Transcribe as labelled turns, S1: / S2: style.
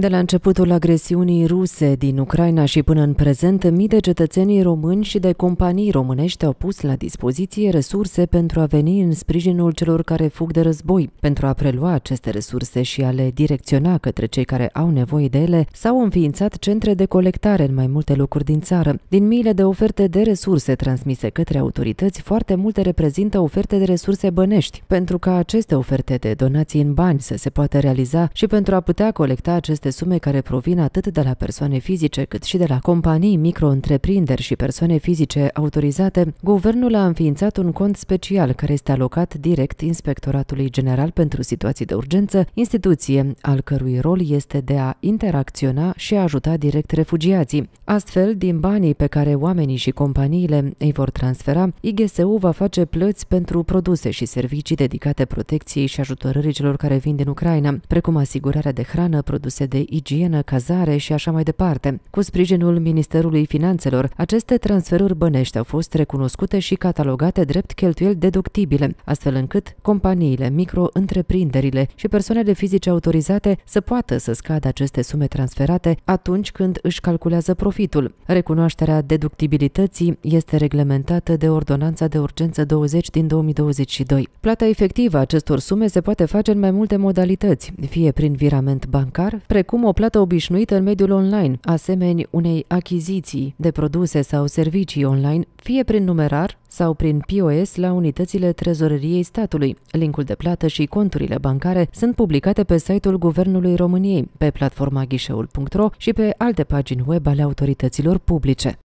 S1: De la începutul agresiunii ruse din Ucraina și până în prezent, mii de cetățenii români și de companii românești au pus la dispoziție resurse pentru a veni în sprijinul celor care fug de război. Pentru a prelua aceste resurse și a le direcționa către cei care au nevoie de ele, s-au înființat centre de colectare în mai multe locuri din țară. Din miile de oferte de resurse transmise către autorități, foarte multe reprezintă oferte de resurse bănești. Pentru ca aceste oferte de donații în bani să se poată realiza și pentru a putea colecta aceste de sume care provin atât de la persoane fizice cât și de la companii, micro-întreprinderi și persoane fizice autorizate, guvernul a înființat un cont special care este alocat direct Inspectoratului General pentru Situații de Urgență, instituție al cărui rol este de a interacționa și a ajuta direct refugiații. Astfel, din banii pe care oamenii și companiile îi vor transfera, IGSU va face plăți pentru produse și servicii dedicate protecției și ajutorării celor care vin din Ucraina, precum asigurarea de hrană, produse de igienă, cazare și așa mai departe. Cu sprijinul Ministerului Finanțelor, aceste transferuri bănești au fost recunoscute și catalogate drept cheltuieli deductibile, astfel încât companiile, micro-întreprinderile și persoanele fizice autorizate să poată să scadă aceste sume transferate atunci când își calculează profitul. Recunoașterea deductibilității este reglementată de Ordonanța de Urgență 20 din 2022. Plata efectivă a acestor sume se poate face în mai multe modalități, fie prin virament bancar, pre precum o plată obișnuită în mediul online, asemeni unei achiziții de produse sau servicii online, fie prin numerar sau prin POS la unitățile trezoreriei statului. Linkul de plată și conturile bancare sunt publicate pe site-ul Guvernului României, pe platforma ghișeul.ro și pe alte pagini web ale autorităților publice.